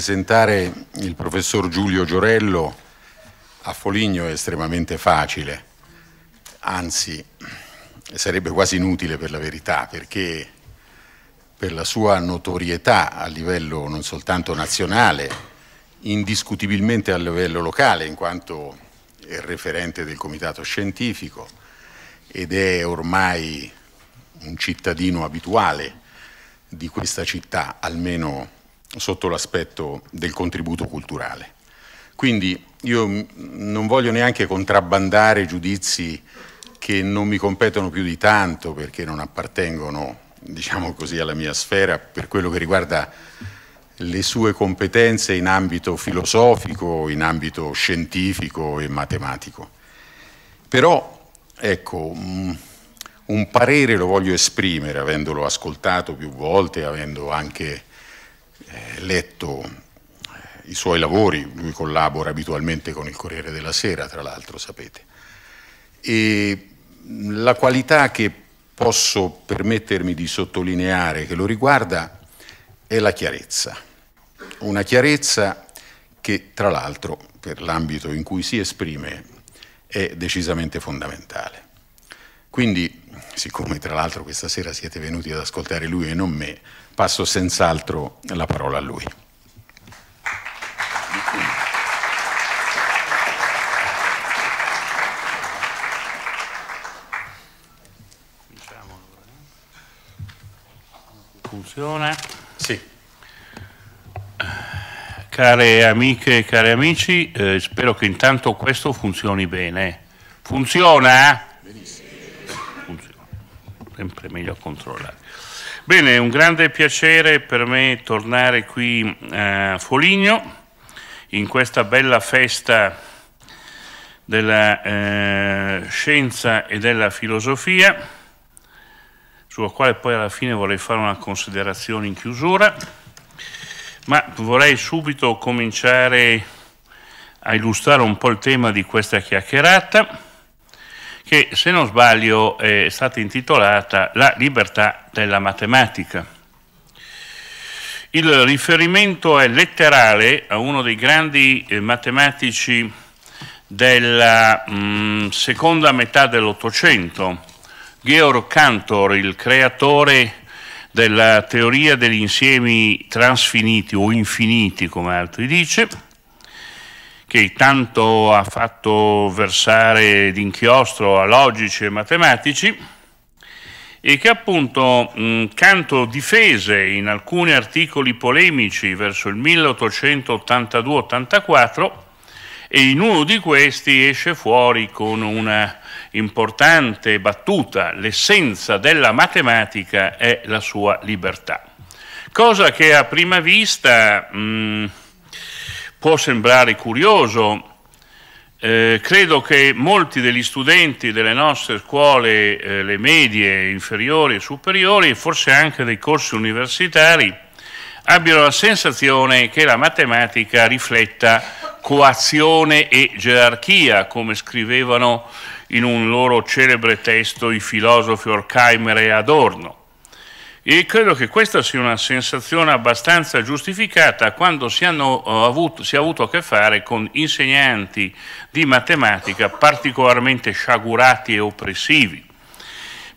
presentare il professor Giulio Giorello a Foligno è estremamente facile, anzi sarebbe quasi inutile per la verità, perché per la sua notorietà a livello non soltanto nazionale, indiscutibilmente a livello locale, in quanto è referente del comitato scientifico ed è ormai un cittadino abituale di questa città, almeno sotto l'aspetto del contributo culturale. Quindi io non voglio neanche contrabbandare giudizi che non mi competono più di tanto perché non appartengono, diciamo così, alla mia sfera per quello che riguarda le sue competenze in ambito filosofico, in ambito scientifico e matematico. Però, ecco, un parere lo voglio esprimere, avendolo ascoltato più volte, avendo anche eh, letto eh, i suoi lavori, lui collabora abitualmente con il Corriere della Sera, tra l'altro, sapete. E la qualità che posso permettermi di sottolineare che lo riguarda è la chiarezza. Una chiarezza che, tra l'altro, per l'ambito in cui si esprime, è decisamente fondamentale. Quindi, siccome tra l'altro questa sera siete venuti ad ascoltare lui e non me, passo senz'altro la parola a lui. Funziona? Sì. Care amiche e cari amici, eh, spero che intanto questo funzioni bene. Funziona? Benissimo. Funziona. Sempre meglio controllare. Bene, è un grande piacere per me tornare qui eh, a Foligno, in questa bella festa della eh, scienza e della filosofia, sulla quale poi alla fine vorrei fare una considerazione in chiusura, ma vorrei subito cominciare a illustrare un po' il tema di questa chiacchierata che se non sbaglio è stata intitolata La libertà della matematica. Il riferimento è letterale a uno dei grandi eh, matematici della mh, mm, seconda metà dell'Ottocento, Georg Cantor, il creatore della teoria degli insiemi transfiniti o infiniti, come altri dice, che tanto ha fatto versare d'inchiostro a logici e matematici e che appunto mh, Canto difese in alcuni articoli polemici verso il 1882-84 e in uno di questi esce fuori con una importante battuta, l'essenza della matematica è la sua libertà, cosa che a prima vista mh, può sembrare curioso, eh, credo che molti degli studenti delle nostre scuole, eh, le medie, inferiori e superiori, e forse anche dei corsi universitari, abbiano la sensazione che la matematica rifletta coazione e gerarchia, come scrivevano in un loro celebre testo i filosofi Orkheimer e Adorno e credo che questa sia una sensazione abbastanza giustificata quando si, hanno, eh, avuto, si, è avuto a che fare con insegnanti di matematica particolarmente sciagurati e oppressivi.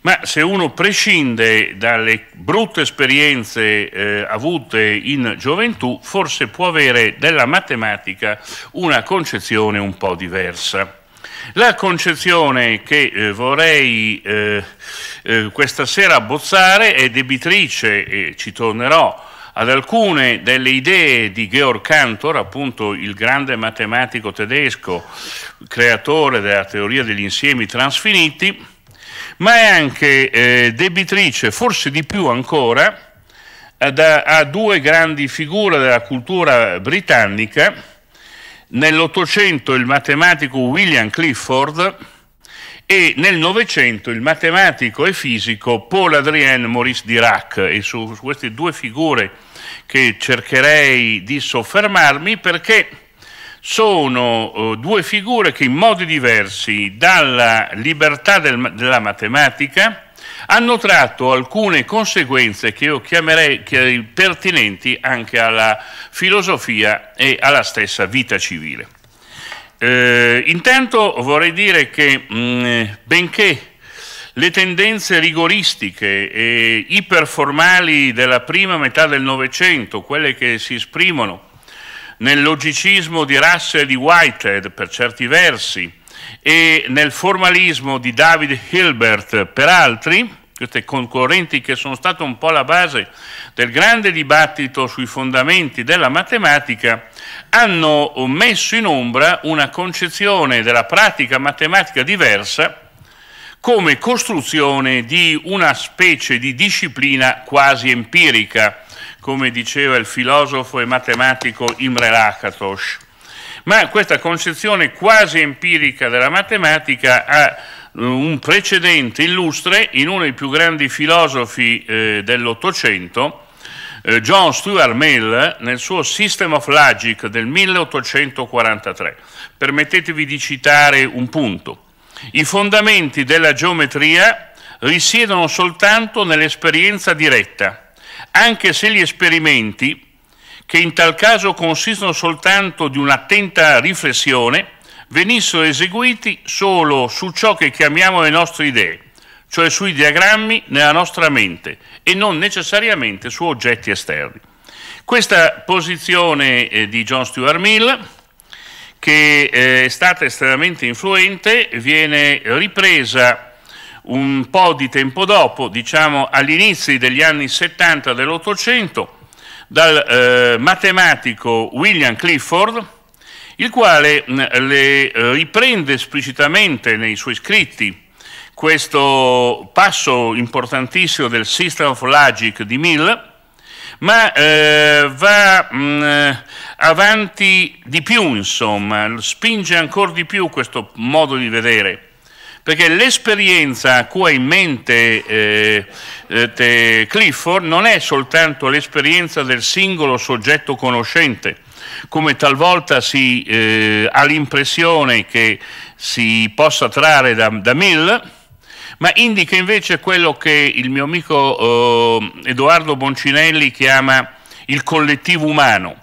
Ma se uno prescinde dalle brutte esperienze eh, avute in gioventù, forse può avere della matematica una concezione un po' diversa. La concezione che eh, vorrei eh, eh, questa sera abbozzare è debitrice, e ci tornerò, ad alcune delle idee di Georg Cantor, appunto il grande matematico tedesco, creatore della teoria degli insiemi transfiniti, ma è anche eh, debitrice, forse di più ancora, ad, a due grandi figure della cultura britannica, nell'Ottocento il matematico William Clifford e nel Novecento il matematico e fisico Paul Adrien Maurice Dirac e su, queste due figure che cercherei di soffermarmi perché sono eh, due figure che in modi diversi, dalla libertà del, della matematica hanno tratto alcune conseguenze che io chiamerei pertinenti anche alla filosofia e alla stessa vita civile. Eh, intanto vorrei dire che mh, benché le tendenze rigoristiche e iperformali della prima metà del Novecento, quelle che si esprimono nel logicismo di Russell e di Whitehead per certi versi, e nel formalismo di David Hilbert per altri, queste concorrenti che sono state un po' la base del grande dibattito sui fondamenti della matematica, hanno messo in ombra una concezione della pratica matematica diversa come costruzione di una specie di disciplina quasi empirica, come diceva il filosofo e matematico Imre Lakatos ma questa concezione quasi empirica della matematica ha eh, un precedente illustre in uno dei più grandi filosofi eh, dell'Ottocento, eh, John Stuart Mill, nel suo System of Logic del 1843. Permettetevi di citare un punto. I fondamenti della geometria risiedono soltanto nell'esperienza diretta, anche se gli esperimenti che in tal caso consistono soltanto di un'attenta riflessione, venissero eseguiti solo su ciò che chiamiamo le nostre idee, cioè sui diagrammi nella nostra mente e non necessariamente su oggetti esterni. Questa posizione eh, di John Stuart Mill, che eh, è stata estremamente influente, viene ripresa un po' di tempo dopo, diciamo agli inizi degli anni 70 dell'Ottocento, dal eh, matematico William Clifford, il quale mh, mm, le eh, riprende esplicitamente nei suoi scritti questo passo importantissimo del System of Logic di Mill, ma eh, va mh, mm, avanti di più, insomma, spinge ancora di più questo modo di vedere perché l'esperienza a cui ha in mente eh, eh, Clifford non è soltanto l'esperienza del singolo soggetto conoscente, come talvolta si eh, ha l'impressione che si possa trarre da, da Mill, ma indica invece quello che il mio amico oh, Edoardo Boncinelli chiama il collettivo umano,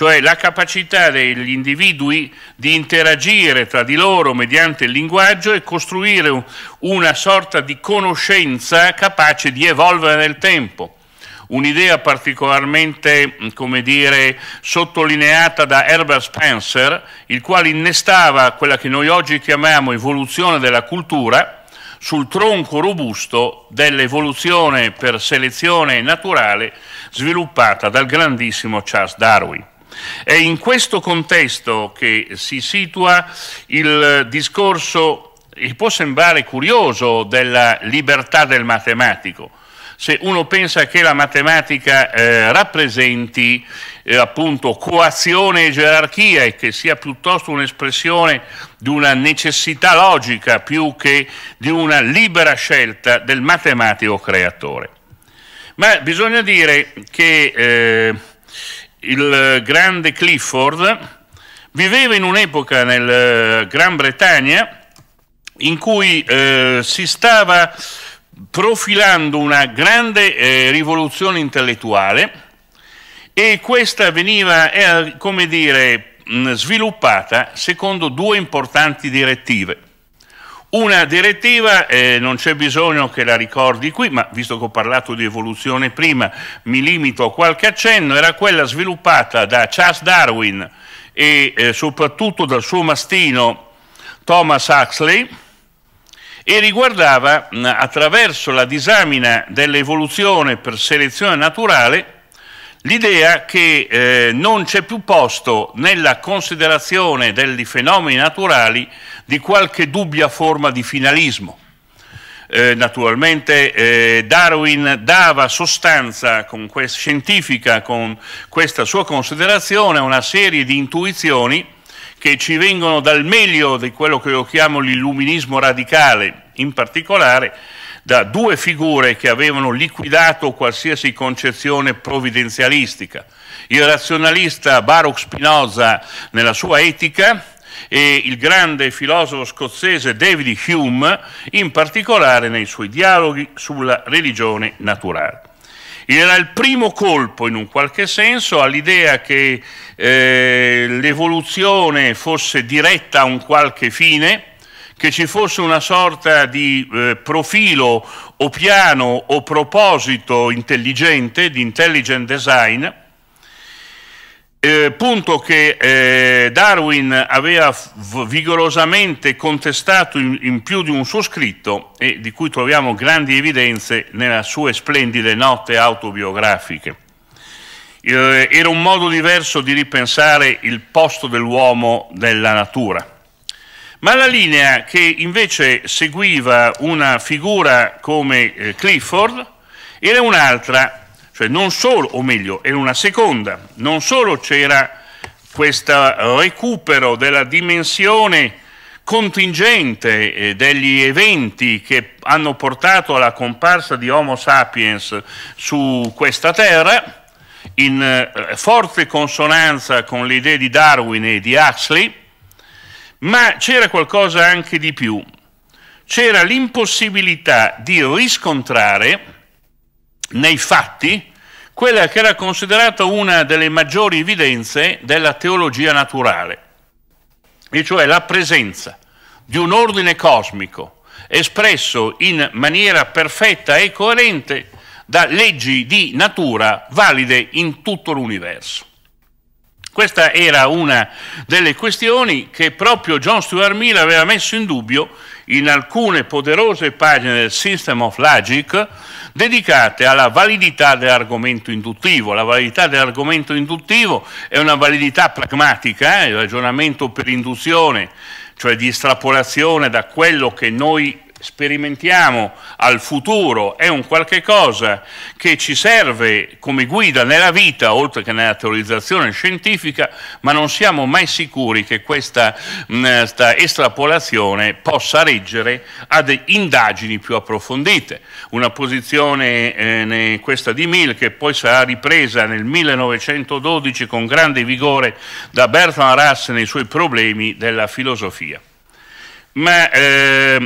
cioè la capacità degli individui di interagire tra di loro mediante il linguaggio e costruire una sorta di conoscenza capace di evolvere nel tempo. Un'idea particolarmente, mm, come dire, sottolineata da Herbert Spencer, il quale innestava quella che noi oggi chiamiamo evoluzione della cultura, sul tronco robusto dell'evoluzione per selezione naturale sviluppata dal grandissimo Charles Darwin. È in questo contesto che si situa il discorso, che può sembrare curioso, della libertà del matematico. Se uno pensa che la matematica eh, rappresenti eh, appunto coazione e gerarchia e che sia piuttosto un'espressione di una necessità logica più che di una libera scelta del matematico creatore. Ma bisogna dire che eh, il eh, grande Clifford viveva in un'epoca nel eh, Gran Bretagna in cui eh, si stava profilando una grande eh, rivoluzione intellettuale e questa veniva, eh, come dire, mm, sviluppata secondo due importanti direttive. Una direttiva, eh, non c'è bisogno che la ricordi qui, ma visto che ho parlato di evoluzione prima, mi limito a qualche accenno, era quella sviluppata da Charles Darwin e eh, soprattutto dal suo mastino Thomas Huxley e riguardava mh, attraverso la disamina dell'evoluzione per selezione naturale l'idea che eh, non c'è più posto nella considerazione dei fenomeni naturali di qualche dubbia forma di finalismo. Eh, naturalmente eh, Darwin dava sostanza con scientifica con questa sua considerazione a una serie di intuizioni che ci vengono dal meglio di quello che io chiamo l'illuminismo radicale, in particolare da due figure che avevano liquidato qualsiasi concezione provvidenzialistica. Il razionalista Baruch Spinoza nella sua etica e il grande filosofo scozzese David Hume, in particolare nei suoi dialoghi sulla religione naturale. Era il primo colpo, in un qualche senso, all'idea che eh, l'evoluzione fosse diretta a un qualche fine, che ci fosse una sorta di eh, profilo o piano o proposito intelligente, di intelligent design, eh, punto che eh, Darwin aveva vigorosamente contestato in, in, più di un suo scritto e di cui troviamo grandi evidenze nelle sue splendide note autobiografiche. Eh, era un modo diverso di ripensare il posto dell'uomo nella natura. Ma la linea che invece seguiva una figura come eh, Clifford era un'altra cioè non solo, o meglio, era una seconda, non solo c'era questo recupero della dimensione contingente eh, degli eventi che hanno portato alla comparsa di Homo sapiens su questa terra, in eh, forte consonanza con le idee di Darwin e di Huxley, ma c'era qualcosa anche di più. C'era l'impossibilità di riscontrare nei fatti quella che era considerata una delle maggiori evidenze della teologia naturale, e cioè la presenza di un ordine cosmico espresso in maniera perfetta e coerente da leggi di natura valide in tutto l'universo. Questa era una delle questioni che proprio John Stuart Mill aveva messo in dubbio in alcune poderose pagine del System of Logic dedicate alla validità dell'argomento induttivo. La validità dell'argomento induttivo è una validità pragmatica, eh, il ragionamento per induzione, cioè di estrapolazione da quello che noi sperimentiamo al futuro è un qualche cosa che ci serve come guida nella vita, oltre che nella teorizzazione scientifica, ma non siamo mai sicuri che questa, questa estrapolazione possa reggere ad indagini più approfondite. Una posizione, eh, questa di Mill, che poi sarà ripresa nel 1912 con grande vigore da Bertrand Russell nei suoi problemi della filosofia ma eh,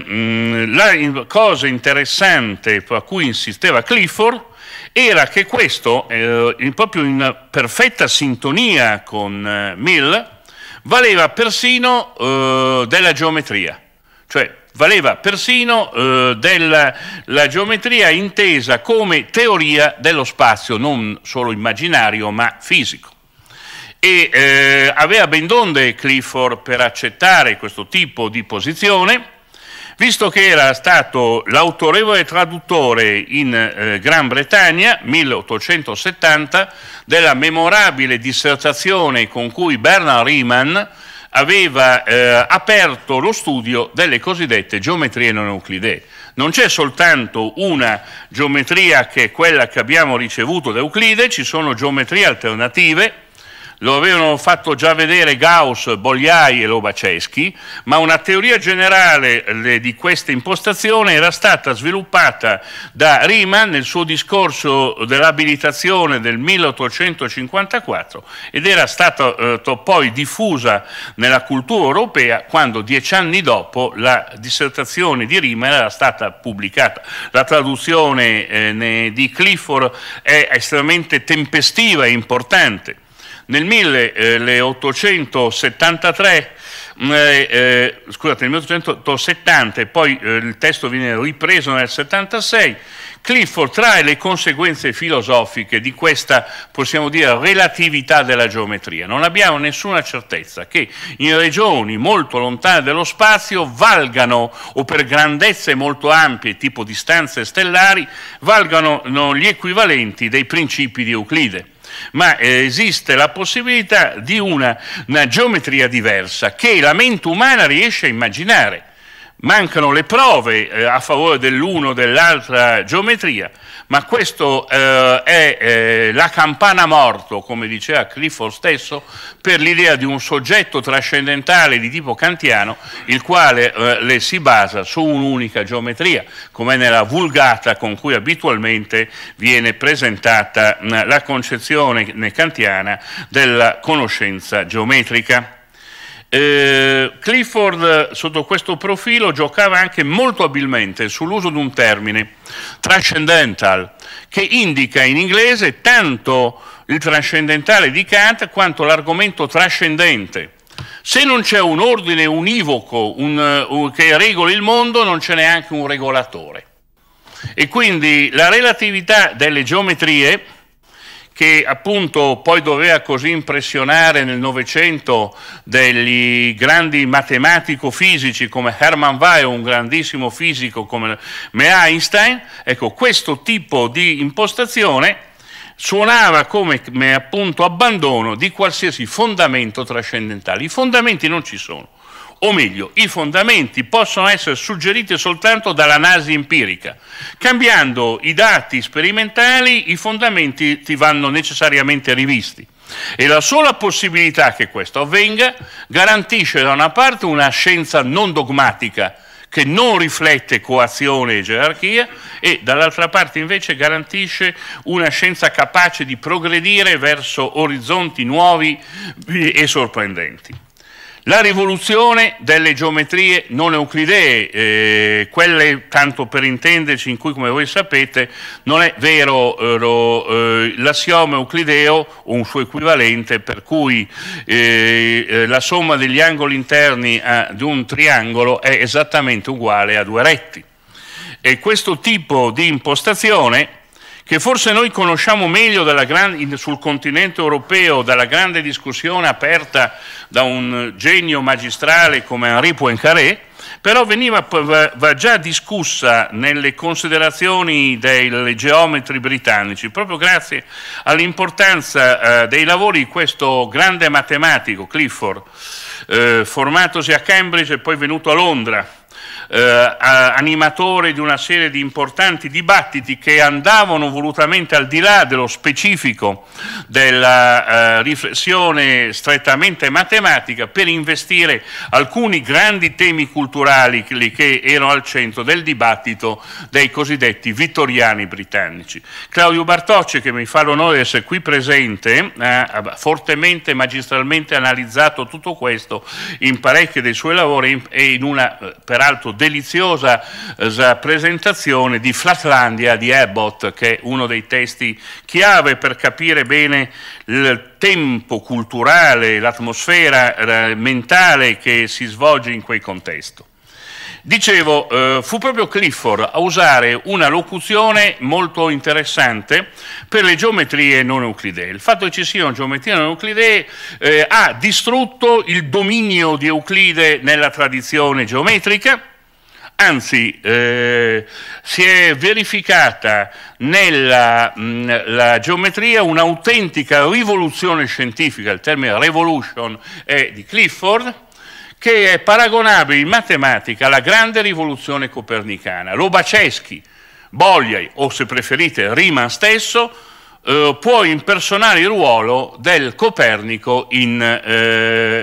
la cosa interessante a cui insisteva Clifford era che questo, eh, in proprio in perfetta sintonia con eh, Mill, valeva persino eh, della geometria, cioè valeva persino eh, della geometria intesa come teoria dello spazio, non solo immaginario ma fisico e eh, aveva ben donde Clifford per accettare questo tipo di posizione, visto che era stato l'autorevole traduttore in eh, Gran Bretagna, 1870, della memorabile dissertazione con cui Bernard Riemann aveva eh, aperto lo studio delle cosiddette geometrie non euclidee. Non c'è soltanto una geometria che è quella che abbiamo ricevuto da Euclide, ci sono geometrie alternative, lo avevano fatto già vedere Gauss, Bogliai e Lobaceschi, ma una teoria generale di questa impostazione era stata sviluppata da Riemann nel suo discorso dell'abilitazione del 1854 ed era stata eh, poi diffusa nella cultura europea quando dieci anni dopo la dissertazione di Riemann era stata pubblicata. La traduzione eh, di Clifford è estremamente tempestiva e importante. Nel 1873 eh, mm, eh, eh, scusate, nel 1870 e poi eh, il testo viene ripreso nel 76, Clifford trae le conseguenze filosofiche di questa, possiamo dire, relatività della geometria. Non abbiamo nessuna certezza che in regioni molto lontane dello spazio valgano, o per grandezze molto ampie, tipo distanze stellari, valgano gli equivalenti dei principi di Euclide ma eh, esiste la possibilità di una, una geometria diversa che la mente umana riesce a immaginare mancano le prove eh, a favore dell'uno o dell'altra geometria, ma questo eh, è eh, la campana morto, come diceva Clifford stesso, per l'idea di un soggetto trascendentale di tipo kantiano, il quale eh, le si basa su un'unica geometria, come nella vulgata con cui abitualmente viene presentata mh, mm, la concezione kantiana della conoscenza geometrica. Eh, Clifford sotto questo profilo giocava anche molto abilmente sull'uso di un termine, transcendental, che indica in inglese tanto il trascendentale di Kant quanto l'argomento trascendente. Se non c'è un ordine univoco un, eh, un, che regoli il mondo, non c'è neanche un regolatore. E quindi la relatività delle geometrie che appunto poi doveva così impressionare nel Novecento degli grandi matematico-fisici come Hermann Weil, un grandissimo fisico come Einstein, ecco questo tipo di impostazione suonava come appunto abbandono di qualsiasi fondamento trascendentale. I fondamenti non ci sono o meglio, i fondamenti possono essere suggeriti soltanto dall'analisi empirica. Cambiando i dati sperimentali, i fondamenti ti vanno necessariamente rivisti. E la sola possibilità che questo avvenga garantisce da una parte una scienza non dogmatica, che non riflette coazione e gerarchia e dall'altra parte invece garantisce una scienza capace di progredire verso orizzonti nuovi e sorprendenti. La rivoluzione delle geometrie non euclidee, eh, quelle tanto per intenderci in cui come voi sapete non è vero eh, eh l'assioma euclideo o un suo equivalente per cui eh, eh, la somma degli angoli interni a, di un triangolo è esattamente uguale a due retti. E questo tipo di impostazione che forse noi conosciamo meglio grande, sul continente europeo dalla grande discussione aperta da un genio magistrale come Henri Poincaré, però veniva va già discussa nelle considerazioni dei geometri britannici, proprio grazie all'importanza eh, dei lavori di questo grande matematico, Clifford, eh, formatosi a Cambridge e poi venuto a Londra, eh, animatore di una serie di importanti dibattiti che andavano volutamente al di là dello specifico della eh, riflessione strettamente matematica per investire alcuni grandi temi culturali che erano al centro del dibattito dei cosiddetti vittoriani britannici. Claudio Bartocci, che mi fa l'onore di essere qui presente, eh, ha fortemente e magistralmente analizzato tutto questo in parecchi dei suoi lavori e in una eh, peraltro deliziosa eh, presentazione di Flatlandia di Abbott, che è uno dei testi chiave per capire bene il tempo culturale, l'atmosfera eh, mentale che si svolge in quel contesto. Dicevo, eh, fu proprio Clifford a usare una locuzione molto interessante per le geometrie non euclidee. Il fatto che ci siano geometrie non euclidee eh, ha distrutto il dominio di Euclide nella tradizione geometrica anzi eh, si è verificata nella mh, mm, geometria un'autentica rivoluzione scientifica, il termine revolution è di Clifford, che è paragonabile in matematica alla grande rivoluzione copernicana. Lobaceschi, Bogliai o se preferite Riemann stesso eh, può impersonare il ruolo del Copernico in, eh,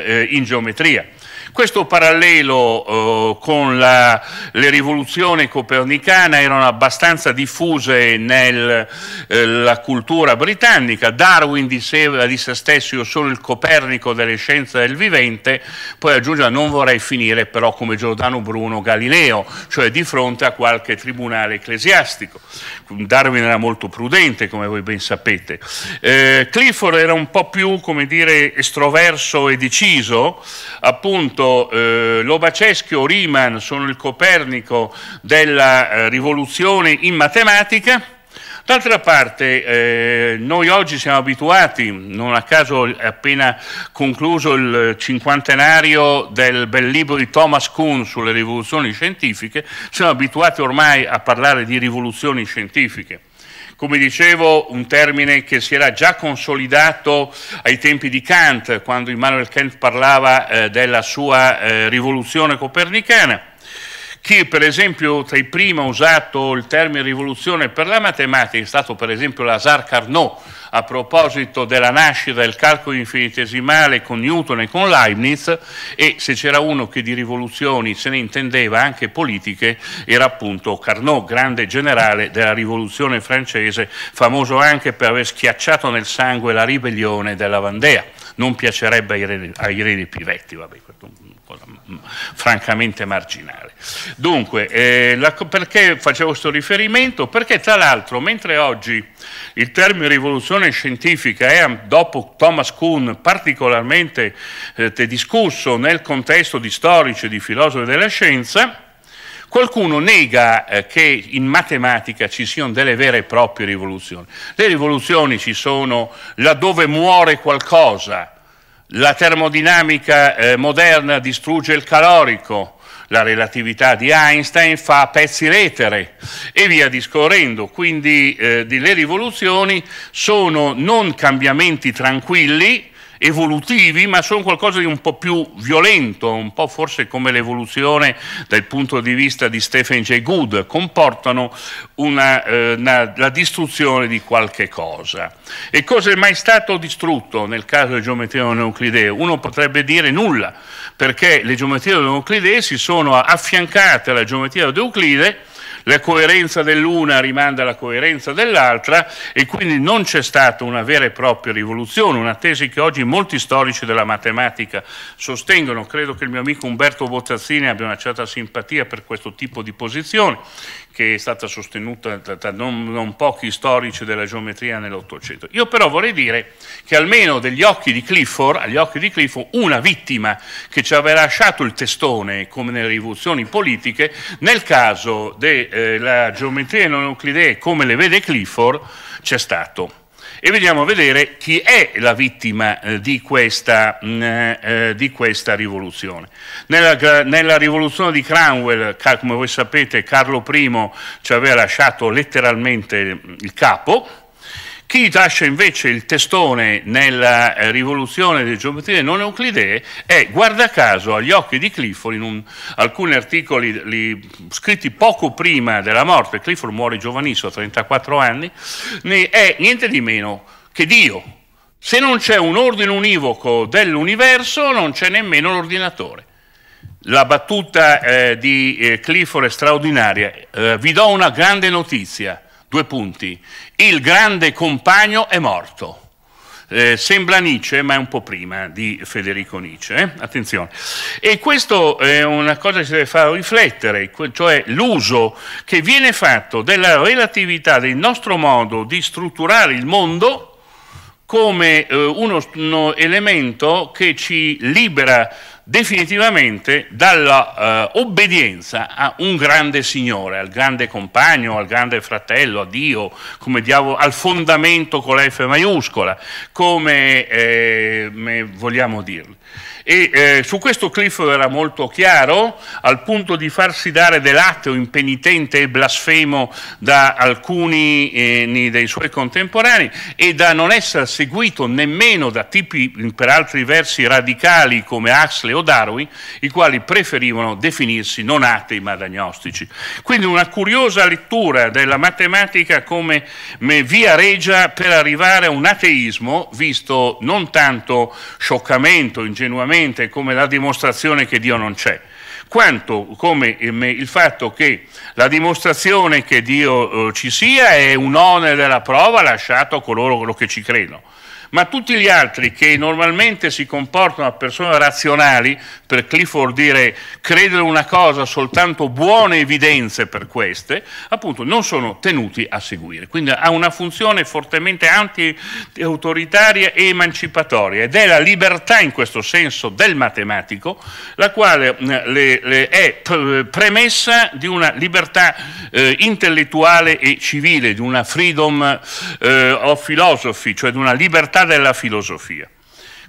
eh in geometria. Questo parallelo eh, con la, le rivoluzioni copernicane erano abbastanza diffuse nella eh, cultura britannica. Darwin diceva di se stesso io sono il Copernico delle scienze del vivente, poi aggiungeva non vorrei finire però come Giordano Bruno Galileo, cioè di fronte a qualche tribunale ecclesiastico. Darwin era molto prudente, come voi ben sapete. Eh, Clifford era un po' più, come dire, estroverso e deciso, appunto punto eh, Lobaceschio, Riemann sono il Copernico della eh, rivoluzione in matematica. D'altra parte, eh, noi oggi siamo abituati, non a caso è appena concluso il cinquantenario del bel libro di Thomas Kuhn sulle rivoluzioni scientifiche, siamo abituati ormai a parlare di rivoluzioni scientifiche come dicevo, un termine che si era già consolidato ai tempi di Kant, quando Immanuel Kant parlava eh, della sua eh, rivoluzione copernicana. Chi per esempio tra i primi ha usato il termine rivoluzione per la matematica è stato per esempio Lazare Carnot a proposito della nascita del calcolo infinitesimale con Newton e con Leibniz e se c'era uno che di rivoluzioni se ne intendeva anche politiche era appunto Carnot, grande generale della rivoluzione francese, famoso anche per aver schiacciato nel sangue la ribellione della Vandea. Non piacerebbe ai re, ai re Pivetti, vabbè, questo cosa francamente marginale. Dunque, eh, la, perché facevo questo riferimento? Perché tra l'altro, mentre oggi il termine rivoluzione scientifica è, dopo Thomas Kuhn, particolarmente eh, discusso nel contesto di storici e di filosofi della scienza, Qualcuno nega eh, che in matematica ci siano delle vere e proprie rivoluzioni. Le rivoluzioni ci sono laddove muore qualcosa, la termodinamica eh, moderna distrugge il calorico, la relatività di Einstein fa pezzi retere e via discorrendo. Quindi eh, le rivoluzioni sono non cambiamenti tranquilli, evolutivi, ma sono qualcosa di un po' più violento, un po' forse come l'evoluzione dal punto di vista di Stephen Jay Good, comportano una, eh, una, la distruzione di qualche cosa. E cosa è mai stato distrutto nel caso delle geometrie non euclidee? Uno potrebbe dire nulla, perché le geometrie non euclidee si sono affiancate alla geometria di Euclide la coerenza dell'una rimanda alla coerenza dell'altra e quindi non c'è stata una vera e propria rivoluzione, una tesi che oggi molti storici della matematica sostengono, credo che il mio amico Umberto Bozzazzini abbia una certa simpatia per questo tipo di posizione, che è stata sostenuta da non, non pochi storici della geometria nell'Ottocento. Io però vorrei dire che almeno degli occhi di Clifford, agli occhi di Clifford, una vittima che ci aveva lasciato il testone, come nelle rivoluzioni politiche, nel caso della eh, geometria non euclidea come le vede Clifford, c'è stato e vediamo a vedere chi è la vittima eh, di, questa, mm, eh, eh, di, questa, rivoluzione. Nella, nella, rivoluzione di Cromwell, come voi sapete, Carlo I ci aveva lasciato letteralmente mm, il capo, chi lascia invece il testone nella eh, rivoluzione delle geometrie non euclidee è, guarda caso, agli occhi di Clifford, in un, alcuni articoli li, scritti poco prima della morte, Clifford muore giovanissimo a 34 anni, è niente di meno che Dio. Se non c'è un ordine univoco dell'universo, non c'è nemmeno l'ordinatore. La battuta eh, di eh, Clifford è straordinaria. Eh, vi do una grande notizia Due punti. Il grande compagno è morto. Eh, sembra Nietzsche, ma è un po' prima di Federico Nietzsche. Eh? Attenzione. E questo è una cosa che ci deve far riflettere, cioè l'uso che viene fatto della relatività del nostro modo di strutturare il mondo come eh, uno, uno elemento che ci libera definitivamente dall'obbedienza eh, a un grande Signore, al grande compagno, al grande fratello, a Dio, diavolo, al fondamento con la F maiuscola, come eh, vogliamo dirlo. E eh, su questo Cliff era molto chiaro, al punto di farsi dare dell'ateo impenitente e blasfemo da alcuni eh, dei suoi contemporanei e da non essere seguito nemmeno da tipi per altri versi radicali come Huxley o Carlo Darwin, i quali preferivano definirsi non atei ma agnostici. Quindi una curiosa lettura della matematica come via regia per arrivare a un ateismo, visto non tanto scioccamento, ingenuamente, come la dimostrazione che Dio non c'è, quanto come eh, il fatto che la dimostrazione che Dio eh, ci sia è un onere della prova lasciato a coloro che ci credono ma tutti gli altri che normalmente si comportano a persone razionali, per Clifford dire credere una cosa soltanto buone evidenze per queste, appunto non sono tenuti a seguire. Quindi ha una funzione fortemente anti-autoritaria e emancipatoria ed è la libertà in questo senso del matematico, la quale eh, le, le è eh, premessa di una libertà eh, intellettuale e civile, di una freedom eh, of philosophy, cioè di una libertà della filosofia.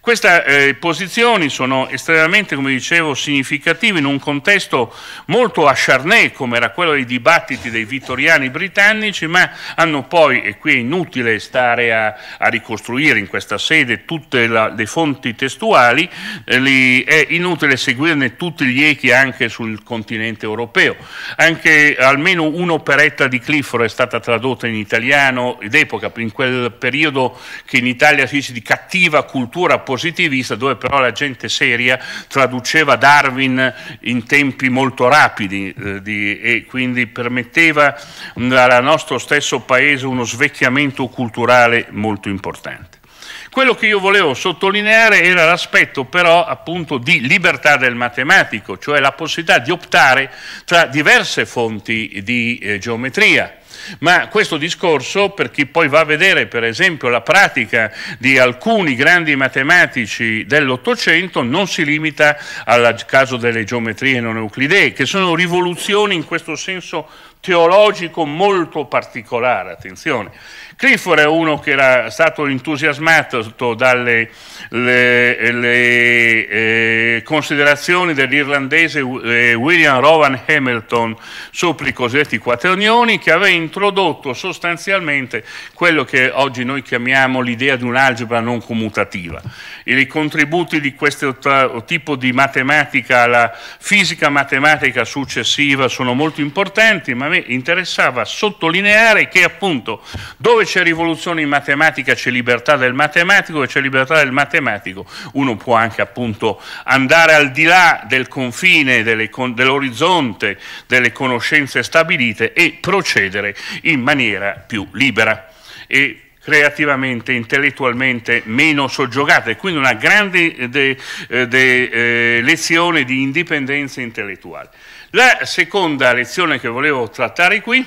Queste eh, posizioni sono estremamente, come dicevo, significative in un contesto molto a charnet, come era quello dei dibattiti dei vittoriani britannici, ma hanno poi, e qui è inutile stare a, a ricostruire in questa sede tutte la, le fonti testuali, eh, li, è inutile seguirne tutti gli echi anche sul continente europeo. Anche almeno un'operetta di Clifford è stata tradotta in italiano d'epoca, in quel periodo che in Italia si dice di cattiva cultura politica, positivista, dove però la gente seria traduceva Darwin in tempi molto rapidi eh, di, e quindi permetteva mm, al nostro stesso paese uno svecchiamento culturale molto importante. Quello che io volevo sottolineare era l'aspetto però appunto di libertà del matematico, cioè la possibilità di optare tra diverse fonti di eh, geometria, ma questo discorso, per chi poi va a vedere per esempio la pratica di alcuni grandi matematici dell'Ottocento, non si limita al caso delle geometrie non euclidee, che sono rivoluzioni in questo senso teologico molto particolare, attenzione. Clifford è uno che era stato entusiasmato dalle le, le, eh, considerazioni dell'irlandese eh, William Rowan Hamilton sopra i cosiddetti quaternioni che aveva introdotto sostanzialmente quello che oggi noi chiamiamo l'idea di un'algebra non commutativa. E I contributi di questo tipo di matematica alla fisica matematica successiva sono molto importanti, ma me interessava sottolineare che appunto dove c'è rivoluzione in matematica c'è libertà del matematico e c'è libertà del matematico uno può anche appunto andare al di là del confine, dell'orizzonte delle conoscenze stabilite e procedere in maniera più libera. E creativamente, intellettualmente meno soggiogata e quindi una grande eh, de, eh, de, eh, lezione di indipendenza intellettuale. La seconda lezione che volevo trattare qui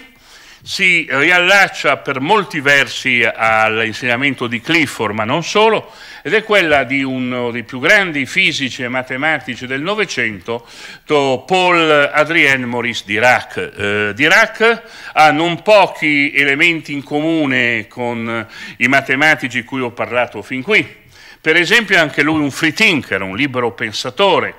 si riallaccia per molti versi all'insegnamento di Clifford, ma non solo, ed è quella di uno dei più grandi fisici e matematici del Novecento, Paul Adrien Maurice Dirac. Eh, Dirac ha non pochi elementi in comune con i matematici di cui ho parlato fin qui. Per esempio è anche lui un free thinker, un libero pensatore,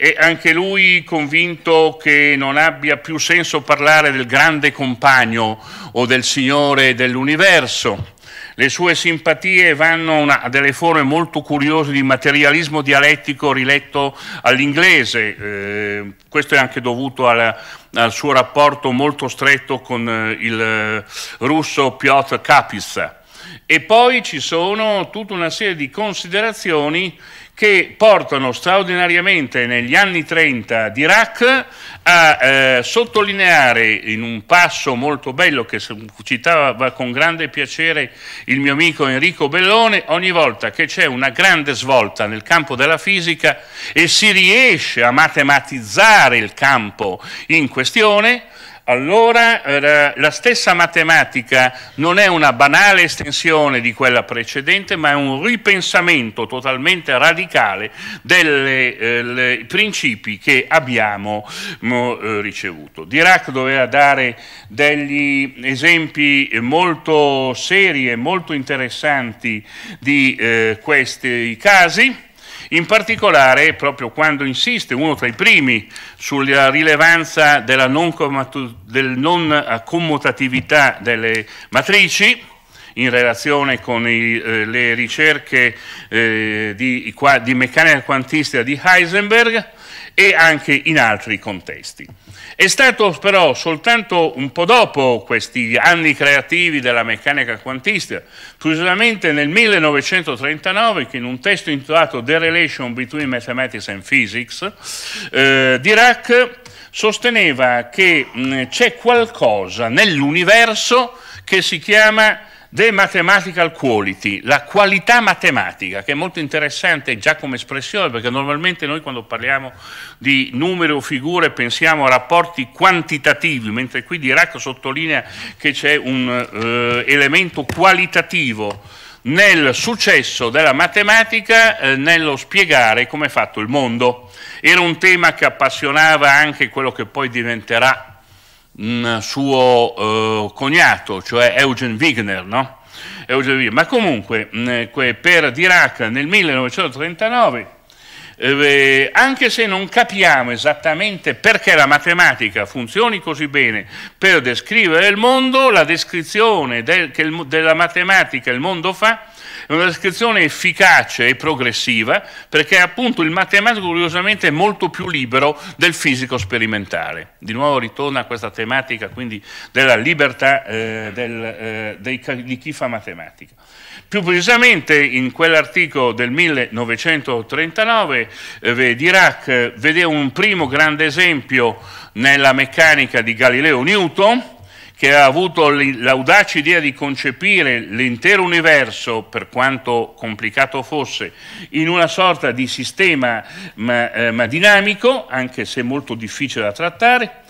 e anche lui convinto che non abbia più senso parlare del grande compagno o del Signore dell'universo. Le sue simpatie vanno una, a delle forme molto curiose di materialismo dialettico riletto all'inglese. Eh, questo è anche dovuto alla, al suo rapporto molto stretto con eh, il eh, russo Piotr Kapitsa. E poi ci sono tutta una serie di considerazioni che portano straordinariamente negli anni 30 di Iraq a eh, sottolineare in un passo molto bello che citava con grande piacere il mio amico Enrico Bellone, ogni volta che c'è una grande svolta nel campo della fisica e si riesce a matematizzare il campo in questione, allora eh, la stessa matematica non è una banale estensione di quella precedente, ma è un ripensamento totalmente radicale dei eh, principi che abbiamo mm, eh, ricevuto. Dirac doveva dare degli esempi molto seri e molto interessanti di questi casi in particolare, proprio quando insiste, uno tra i primi, sulla rilevanza della non, del non eh, commutatività delle matrici, in relazione con i, eh, le ricerche eh, di, di, meccanica quantistica di Heisenberg e anche in altri contesti. È stato però soltanto un po' dopo questi anni creativi della meccanica quantistica, precisamente nel 1939, che in un testo intitolato The Relation Between Mathematics and Physics, eh, Dirac sosteneva che c'è qualcosa nell'universo che si chiama The Mathematical Quality, la qualità matematica, che è molto interessante già come espressione, perché normalmente noi quando parliamo di numeri o figure pensiamo a rapporti quantitativi, mentre qui Dirac sottolinea che c'è un eh, elemento qualitativo nel successo della matematica, eh, nello spiegare come è fatto il mondo. Era un tema che appassionava anche quello che poi diventerà Mm, suo eh, cognato, cioè Eugen Wigner, no? Eugen Wigner. Ma comunque, mh, mm, eh, per Dirac nel 1939 eh, anche se non capiamo esattamente perché la matematica funzioni così bene per descrivere il mondo, la descrizione del, il, della matematica il mondo fa è una descrizione efficace e progressiva perché appunto il matematico curiosamente è molto più libero del fisico sperimentale. Di nuovo ritorna a questa tematica quindi della libertà eh, del, eh, dei, di chi fa matematica. Più precisamente in quell'articolo del 1939 eh, Dirac eh, vede un primo grande esempio nella meccanica di Galileo Newton, che ha avuto l'audace idea di concepire l'intero universo, per quanto complicato fosse, in una sorta di sistema ma, eh, ma dinamico, anche se molto difficile da trattare,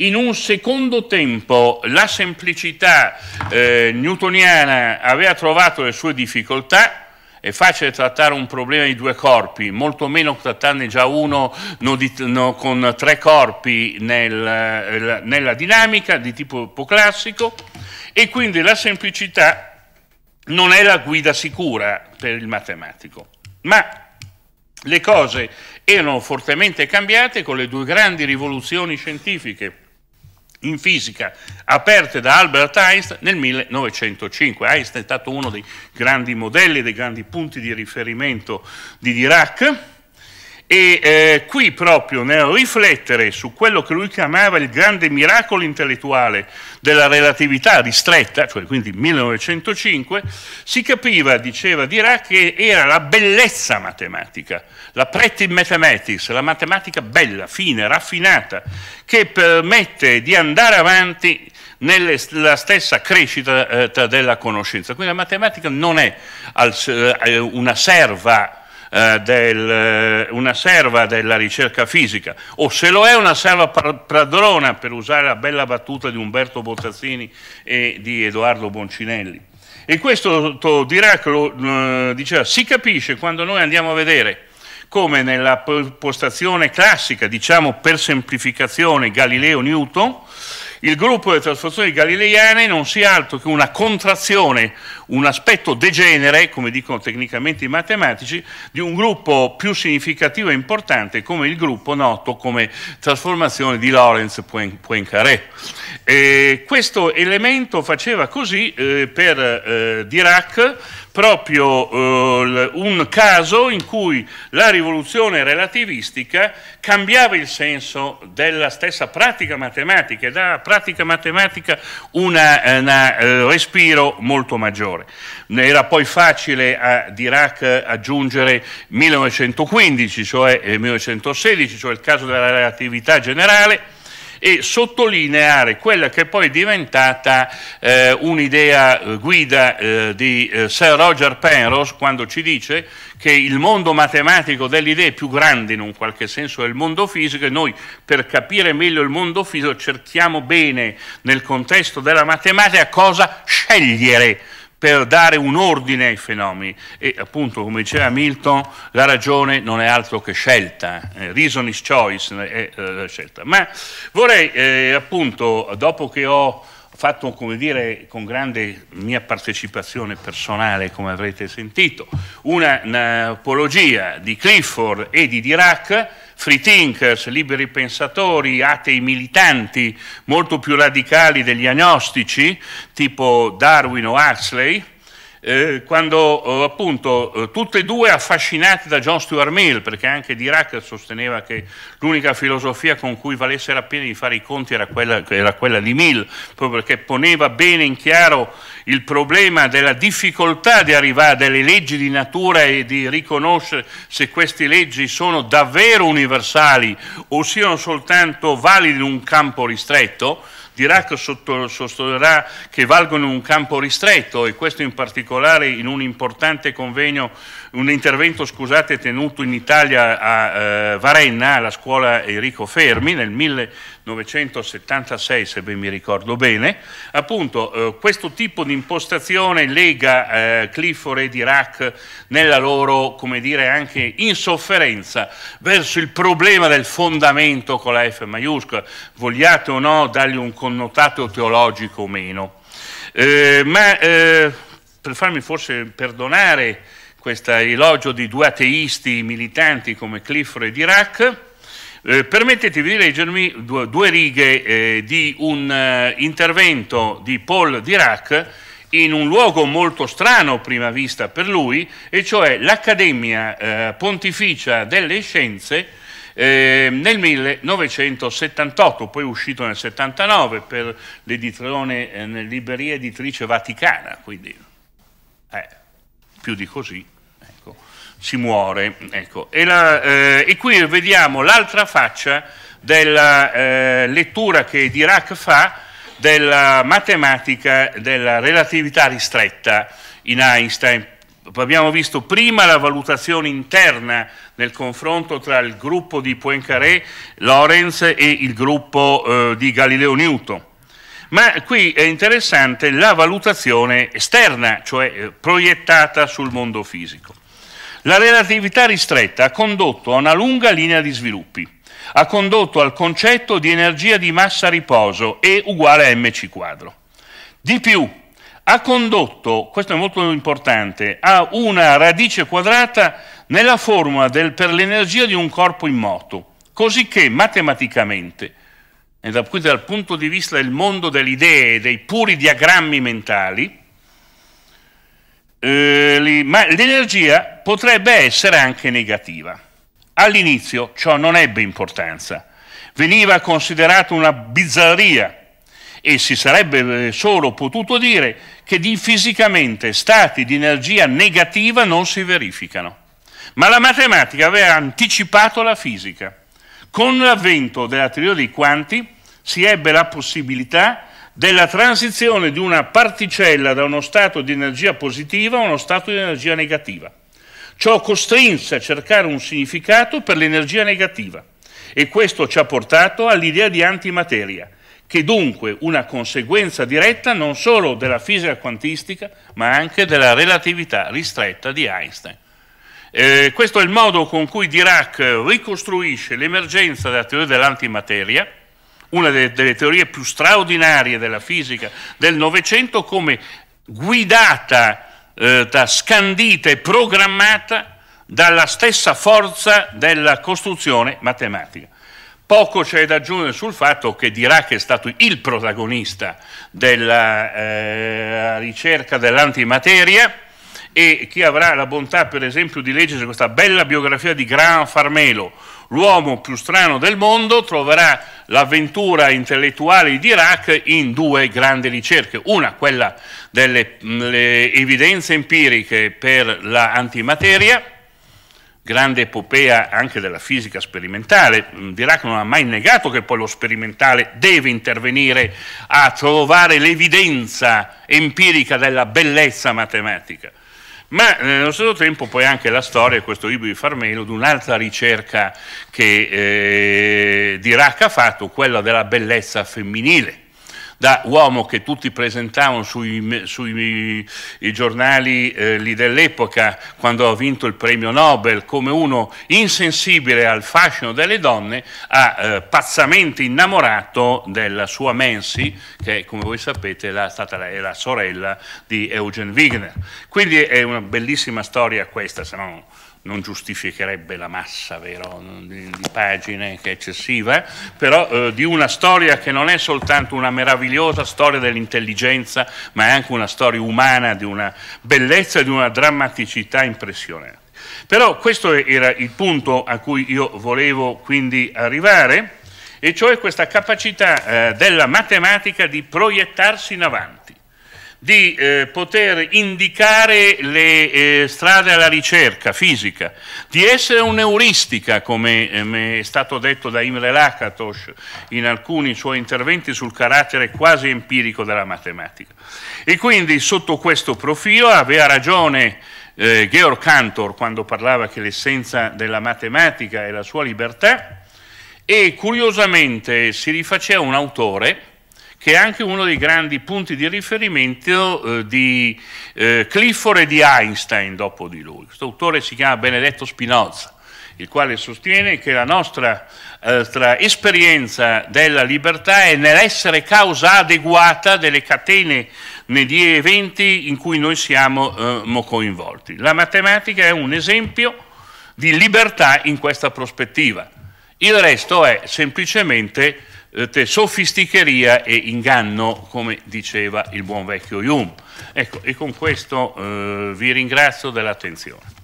in un secondo tempo la semplicità eh, newtoniana aveva trovato le sue difficoltà, è facile trattare un problema di due corpi, molto meno trattarne già uno no, di, no, con tre corpi nel, eh, nella dinamica di tipo classico e quindi la semplicità non è la guida sicura per il matematico. Ma le cose erano fortemente cambiate con le due grandi rivoluzioni scientifiche in fisica aperte da Albert Einstein nel 1905. Einstein è stato uno dei grandi modelli, dei grandi punti di riferimento di Dirac e eh, qui proprio nel riflettere su quello che lui chiamava il grande miracolo intellettuale della relatività ristretta, cioè quindi 1905, si capiva, diceva Dirac, che era la bellezza matematica, la pretty mathematics, la matematica bella, fine, raffinata, che permette di andare avanti nella stessa crescita eh, della conoscenza. Quindi la matematica non è eh, una serva eh, del, eh, una serva della ricerca fisica, o se lo è una serva padrona, per usare la bella battuta di Umberto Bottazzini e di Edoardo Boncinelli. E questo Dirac lo, eh, diceva, si capisce quando noi andiamo a vedere come nella postazione classica, diciamo per semplificazione Galileo-Newton, il gruppo delle trasformazioni galileiane non sia altro che una contrazione, un aspetto degenere, come dicono tecnicamente i matematici, di un gruppo più significativo e importante come il gruppo noto come trasformazione di Lorentz-Poincaré. Eh, questo elemento faceva così eh, per eh, Dirac, proprio eh, un caso in cui la rivoluzione relativistica cambiava il senso della stessa pratica matematica e dava alla pratica matematica un eh, eh, respiro molto maggiore. Era poi facile a Dirac aggiungere 1915, cioè 1916, eh, cioè il caso della relatività generale, e sottolineare quella che poi è diventata eh, un'idea eh, guida eh, di eh, Sir Roger Penrose quando ci dice che il mondo matematico delle idee è più grande in un qualche senso del mondo fisico e noi per capire meglio il mondo fisico cerchiamo bene nel contesto della matematica cosa scegliere per dare un ordine ai fenomeni e appunto come diceva Milton la ragione non è altro che scelta, eh, reason is choice è eh, eh, scelta. Ma vorrei eh, appunto dopo che ho fatto come dire, con grande mia partecipazione personale, come avrete sentito, una, un'apologia di Clifford e di Dirac, free thinkers, liberi pensatori, atei militanti, molto più radicali degli agnostici, tipo Darwin o Huxley, eh, quando eh, appunto eh, tutte e due affascinate da John Stuart Mill, perché anche Dirac sosteneva che l'unica filosofia con cui valesse la pena di fare i conti era quella, era quella di Mill, proprio perché poneva bene in chiaro il problema della difficoltà di arrivare a delle leggi di natura e di riconoscere se queste leggi sono davvero universali o siano soltanto valide in un campo ristretto, dirà che che valgono in un campo ristretto e questo in particolare in un importante convegno, un intervento scusate, tenuto in Italia a eh, Varenna, alla scuola Enrico Fermi nel 1900 1976 se ben mi ricordo bene, appunto eh, questo tipo di impostazione lega eh, Clifford ed Iraq nella loro, come dire, anche insofferenza verso il problema del fondamento con la F maiuscola, vogliate o no dargli un connotato teologico o meno. Eh, ma eh, per farmi forse perdonare questo elogio di due ateisti militanti come Clifford ed Iraq, eh, permettetemi di leggermi due, due righe eh, di un eh, intervento di Paul Dirac in un luogo molto strano a prima vista per lui, e cioè l'Accademia eh, Pontificia delle Scienze eh, nel 1978, poi uscito nel 79 per l'edizione eh, libreria editrice vaticana, quindi eh, più di così si muore. Ecco. E, la, eh, e, qui vediamo l'altra faccia della eh, lettura che Dirac fa della matematica della relatività ristretta in Einstein. Abbiamo visto prima la valutazione interna nel confronto tra il gruppo di Poincaré, Lorenz e il gruppo eh, di Galileo Newton. Ma qui è interessante la valutazione esterna, cioè eh, proiettata sul mondo fisico. La relatività ristretta ha condotto a una lunga linea di sviluppi, ha condotto al concetto di energia di massa riposo E uguale a mc quadro. Di più, ha condotto, questo è molto importante, a una radice quadrata nella formula del, per l'energia di un corpo in moto, così matematicamente, e da, dal punto di vista del mondo delle idee e dei puri diagrammi mentali, eh, l'energia potrebbe essere anche negativa. All'inizio ciò non ebbe importanza, veniva considerato una bizzarria e si sarebbe eh, solo potuto dire che di fisicamente stati di energia negativa non si verificano. Ma la matematica aveva anticipato la fisica. Con l'avvento della teoria dei quanti si ebbe la possibilità della transizione di una particella da uno stato di energia positiva a uno stato di energia negativa. Ciò costrinse a cercare un significato per l'energia negativa e questo ci ha portato all'idea di antimateria, che dunque una conseguenza diretta non solo della fisica quantistica, ma anche della relatività ristretta di Einstein. Eh, questo è il modo con cui Dirac ricostruisce l'emergenza della teoria dell'antimateria una delle, delle teorie più straordinarie della fisica del Novecento, come guidata, eh, da, scandita e programmata dalla stessa forza della costruzione matematica. Poco c'è da aggiungere sul fatto che Dirac è stato il protagonista della eh, ricerca dell'antimateria e chi avrà la bontà per esempio di leggere questa bella biografia di Gran Farmelo, l'uomo più strano del mondo troverà l'avventura intellettuale di Dirac in due grandi ricerche. Una, quella delle mm, evidenze empiriche per l'antimateria, grande epopea anche della fisica sperimentale. Dirac mm, non ha mai negato che poi lo sperimentale deve intervenire a trovare l'evidenza empirica della bellezza matematica ma nello eh, stesso tempo poi anche la storia, questo libro di Farmelo, di un'altra ricerca che eh, Dirac ha fatto, quella della bellezza femminile da uomo che tutti presentavano sui, sui giornali eh, dell'epoca, quando ha vinto il premio Nobel, come uno insensibile al fascino delle donne, ha eh, pazzamente innamorato della sua Mansi, che come voi sapete è stata la, è la sorella di Eugen Wigner. Quindi è una bellissima storia questa, se no non giustificherebbe la massa vero, di, di pagine che è eccessiva, però eh, di una storia che non è soltanto una meravigliosa storia dell'intelligenza, ma è anche una storia umana di una bellezza e di una drammaticità impressionante. Però questo era il punto a cui io volevo quindi arrivare, e cioè questa capacità eh, della matematica di proiettarsi in avanti di eh, poter indicare le eh, strade alla ricerca fisica, di essere un'euristica, come ehm, è stato detto da Imre Lakatos in alcuni suoi interventi sul carattere quasi empirico della matematica. E quindi sotto questo profilo aveva ragione eh, Georg Cantor quando parlava che l'essenza della matematica è la sua libertà e curiosamente si rifaceva un autore che è anche uno dei grandi punti di riferimento eh, di eh, Clifford e di Einstein dopo di lui. Questo autore si chiama Benedetto Spinoza, il quale sostiene che la nostra eh, esperienza della libertà è nell'essere causa adeguata delle catene negli eventi in cui noi siamo eh, coinvolti. La matematica è un esempio di libertà in questa prospettiva. Il resto è semplicemente eh, sofisticheria e inganno, come diceva il buon vecchio Hume. Ecco, e con questo eh, vi ringrazio dell'attenzione.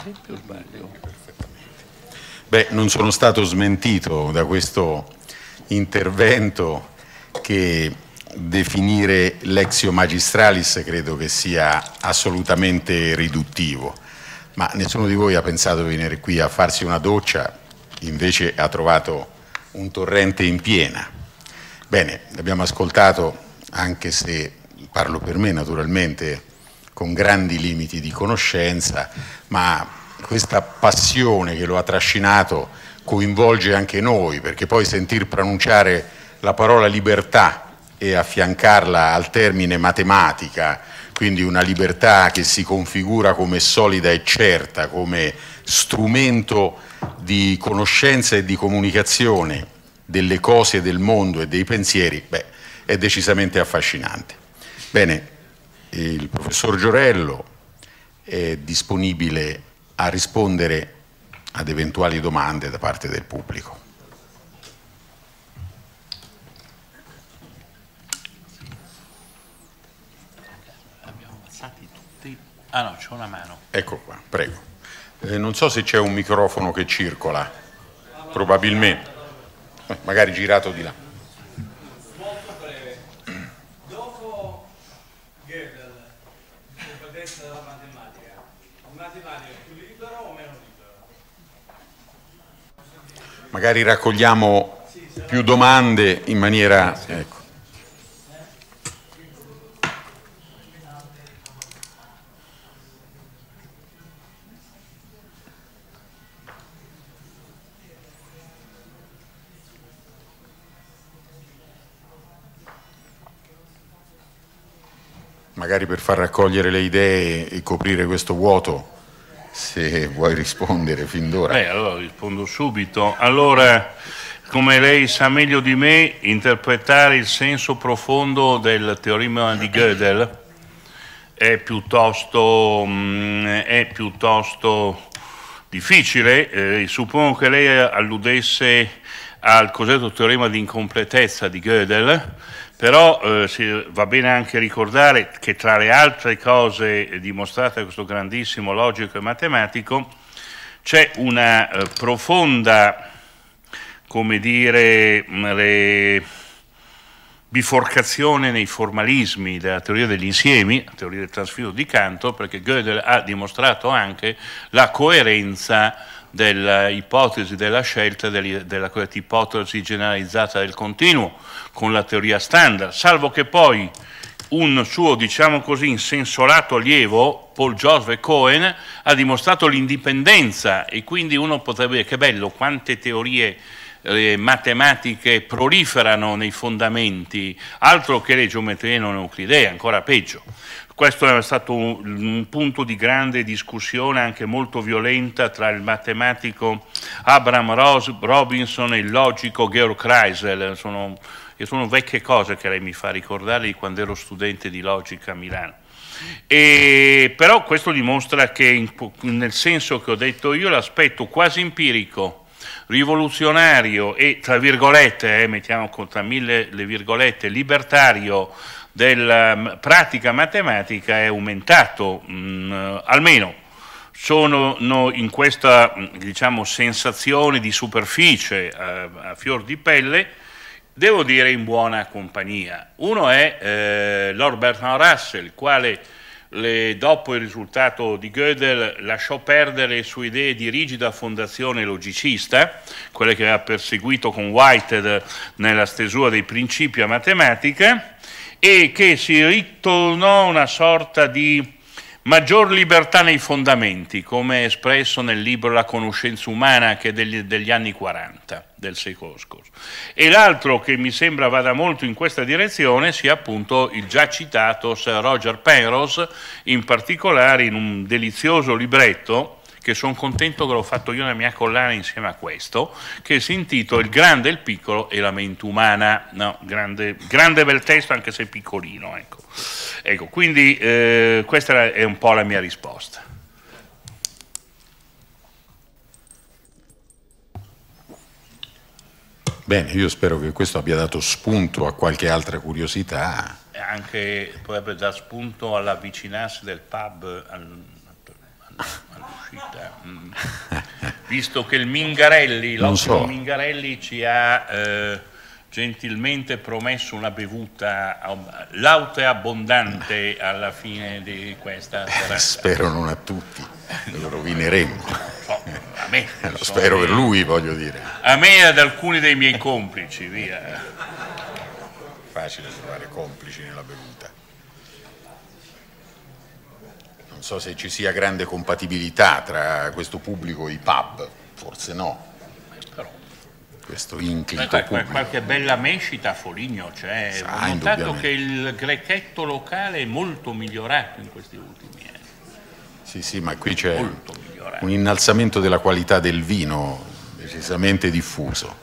esempio, sbaglio? Beh, non sono stato smentito da questo intervento che definire l'exio magistralis credo che sia assolutamente riduttivo, ma nessuno di voi ha pensato di venire qui a farsi una doccia, invece ha trovato un torrente in piena. Bene, abbiamo ascoltato, anche se parlo per me naturalmente, con grandi limiti di conoscenza, ma questa passione che lo ha trascinato coinvolge anche noi, perché poi sentir pronunciare la parola libertà e affiancarla al termine matematica, quindi una libertà che si configura come solida e certa, come strumento di conoscenza e di comunicazione delle cose del mondo e dei pensieri, beh, è decisamente affascinante. Bene, il professor Giorello è disponibile a rispondere ad eventuali domande da parte del pubblico. Ah no, c'è una mano. Ecco qua, prego. Eh, non so se c'è un microfono che circola, probabilmente, eh, magari girato di là. magari raccogliamo più domande in maniera... Ecco. magari per far raccogliere le idee e coprire questo vuoto se vuoi rispondere fin d'ora. Beh, allora rispondo subito. Allora, come lei sa meglio di me, interpretare il senso profondo del teorema di Gödel è piuttosto, mm, è piuttosto difficile. Eh, suppongo che lei alludesse al cosiddetto teorema di incompletezza di Gödel, però eh, va bene anche ricordare che tra le altre cose dimostrate da questo grandissimo logico e matematico c'è una eh, profonda, come dire, mh, mm, biforcazione nei formalismi della teoria degli insiemi, la teoria del trasfido di Canto, perché Gödel ha dimostrato anche la coerenza dell'ipotesi della scelta della cosiddetta ipotesi generalizzata del continuo con la teoria standard, salvo che poi un suo, diciamo così, insensolato allievo, Paul Joseph Cohen, ha dimostrato l'indipendenza e quindi uno potrebbe dire che bello, quante teorie eh, matematiche proliferano nei fondamenti, altro che le geometrie non euclidee, ancora peggio. Questo è stato un, un punto di grande discussione, anche molto violenta, tra il matematico Abraham Rose, Robinson e il logico Georg Kreisel. Sono, sono vecchie cose che lei mi fa ricordare di quando ero studente di logica a Milano. E, però questo dimostra che, in, nel senso che ho detto io, l'aspetto quasi empirico, rivoluzionario e, tra virgolette, eh, mettiamo tra mille le virgolette, libertario della mm, pratica matematica è aumentato, mh, mm, almeno sono no, in questa mm, diciamo, sensazione di superficie a, eh, a, fior di pelle, devo dire in buona compagnia. Uno è eh, Lord Bertrand Russell, il quale le, dopo il risultato di Gödel lasciò perdere le sue idee di rigida fondazione logicista, quelle che aveva perseguito con Whitehead nella stesura dei principi a matematica, e che si ritornò una sorta di maggior libertà nei fondamenti, come espresso nel libro La conoscenza umana, che è degli, degli anni 40 del secolo scorso. E l'altro che mi sembra vada molto in questa direzione sia appunto il già citato Sir Roger Penrose, in particolare in un delizioso libretto che sono contento che l'ho fatto io nella mia collana insieme a questo, che si intitola Il grande, il piccolo e la mente umana. No, grande, grande bel testo anche se piccolino. Ecco, ecco quindi eh, questa è un po' la mia risposta. Bene, io spero che questo abbia dato spunto a qualche altra curiosità. Anche potrebbe dar spunto all'avvicinarsi del pub al, all'uscita. Mm. Visto che il Mingarelli, l'ottimo so. Mingarelli ci ha eh, gentilmente promesso una bevuta lauta e abbondante alla fine di questa eh, serata. Spero non a tutti, lo rovineremo. a me. Lo spero per lui, voglio dire. A me e ad alcuni dei miei complici, via. Facile trovare complici nella bevuta non so se ci sia grande compatibilità tra questo pubblico e i pub, forse no. Però. Questo inclito Beh, pubblico. Qualche bella mescita a Foligno c'è, cioè, ah, ho notato che il grechetto locale è molto migliorato in questi ultimi anni. Sì, sì, ma qui c'è un innalzamento della qualità del vino decisamente diffuso.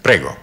Prego.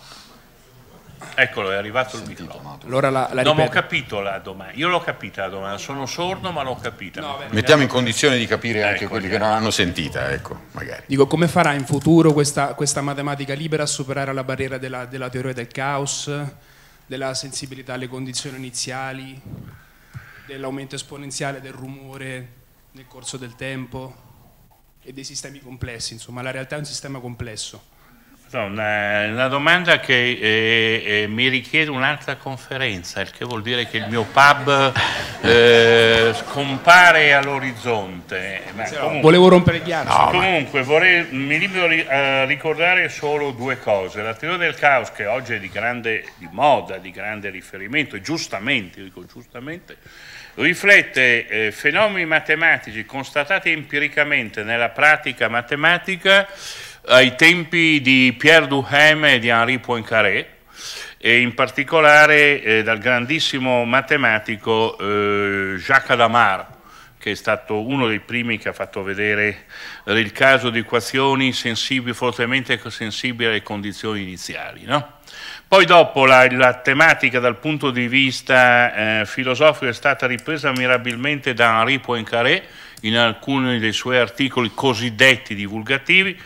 Eccolo, è arrivato il Sentito, microfono. Allora la, la non ho capito la domanda. Io l'ho capita la domanda, sono sordo ma l'ho capita. No, beh, Mettiamo in condizione di capire ecco, anche quelli che non l'hanno sentita, ecco, magari. Dico, come farà in futuro questa, questa matematica libera a superare la barriera della, della teoria del caos, della sensibilità alle condizioni iniziali, dell'aumento esponenziale del rumore nel corso del tempo e dei sistemi complessi? Insomma, la realtà è un sistema complesso una, una, domanda che eh, eh, mi richiede un'altra conferenza, il che vuol dire che il mio pub eh, scompare all'orizzonte. Volevo rompere il ghiaccio. No, comunque, vorrei, mi libero eh, ricordare solo due cose. La teoria del caos, che oggi è di grande di moda, di grande riferimento, giustamente, dico giustamente, riflette eh, fenomeni matematici constatati empiricamente nella pratica matematica ai tempi di Pierre Duhem e di Henri Poincaré, e in particolare eh, dal grandissimo matematico eh, Jacques Adamard, che è stato uno dei primi che ha fatto vedere eh, il caso di equazioni sensibili, fortemente sensibili alle condizioni iniziali. No? Poi dopo la, la, tematica dal punto di vista eh, filosofico è stata ripresa ammirabilmente da Henri Poincaré in alcuni dei suoi articoli cosiddetti divulgativi,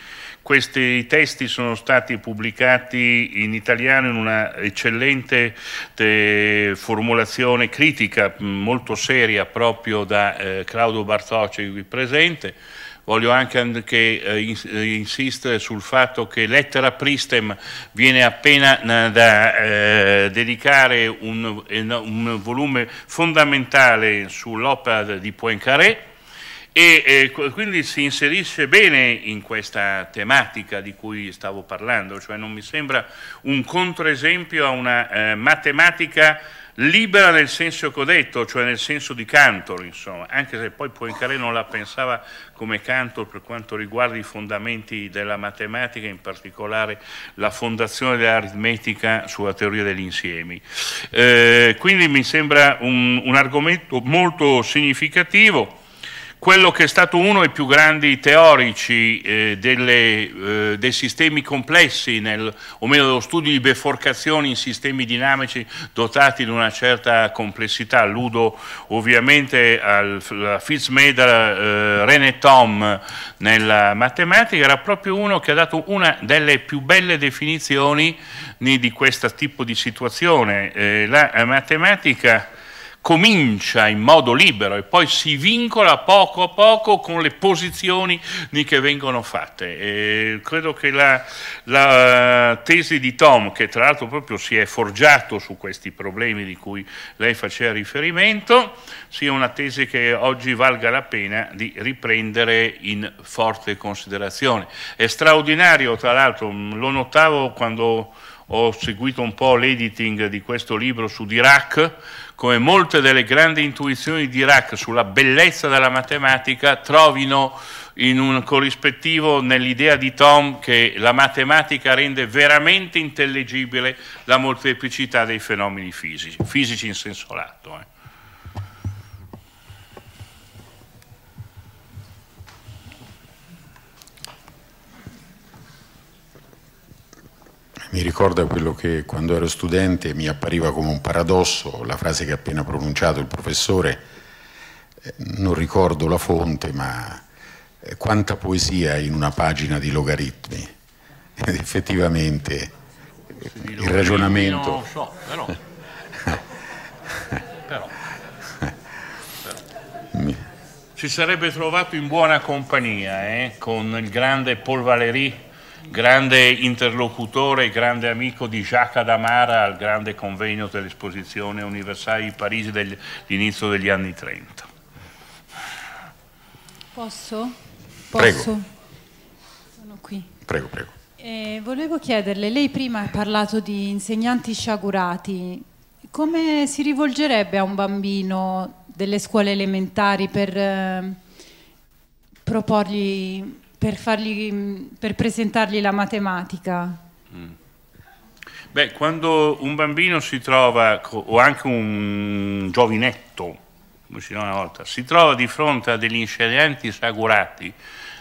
questi testi sono stati pubblicati in italiano in una eccellente eh, formulazione critica, molto seria, proprio da eh, Claudio Bartocci qui presente. Voglio anche, anche eh, eh insistere sul fatto che Lettera Pristem viene appena eh, da eh, dedicare un, un, volume fondamentale sull'opera di Poincaré, e eh, quindi si inserisce bene in questa tematica di cui stavo parlando, cioè non mi sembra un controesempio a una eh, matematica libera nel senso che ho detto, cioè nel senso di Cantor, insomma, anche se poi Poincaré non la pensava come Cantor per quanto riguarda i fondamenti della matematica, in particolare la fondazione dell'aritmetica sulla teoria degli insiemi. Eh, quindi mi sembra un, un argomento molto significativo quello che è stato uno dei più grandi teorici eh, delle, eh, dei sistemi complessi, nel, o meno dello studio di beforcazioni in sistemi dinamici dotati di una certa complessità. Alludo ovviamente alla Fitzmeder eh, René Tom nella matematica, era proprio uno che ha dato una delle più belle definizioni di questo tipo di situazione. Eh, la matematica comincia in modo libero e poi si vincola poco a poco con le posizioni che vengono fatte. E credo che la, la, tesi di Tom, che tra l'altro proprio si è forgiato su questi problemi di cui lei faceva riferimento, sia una tesi che oggi valga la pena di riprendere in forte considerazione. È straordinario, tra l'altro, mm, lo notavo quando ho seguito un po' l'editing di questo libro su Dirac, come molte delle grandi intuizioni di Dirac sulla bellezza della matematica trovino in un corrispettivo nell'idea di Tom che la matematica rende veramente intellegibile la molteplicità dei fenomeni fisici, fisici in senso lato. Eh. mi ricorda quello che quando ero studente mi appariva come un paradosso, la frase che ha appena pronunciato il professore, eh, non ricordo la fonte, ma eh, quanta poesia in una pagina di logaritmi. Ed effettivamente eh, il ragionamento... Non lo so, però... però, Si sarebbe trovato in buona compagnia eh, con il grande Paul Valéry grande interlocutore, grande amico di Jacques Adamara al grande convegno dell'esposizione universale di Parigi dell'inizio degli anni 30. Posso? Posso? Prego. Sono qui. Prego, prego. Eh, volevo chiederle, lei prima ha parlato di insegnanti sciagurati, come si rivolgerebbe a un bambino delle scuole elementari per eh, proporgli per, fargli, mm, per presentargli la matematica? Mm. Beh, quando un bambino si trova, o anche un giovinetto, come si dice una volta, si trova di fronte a degli insegnanti sagurati,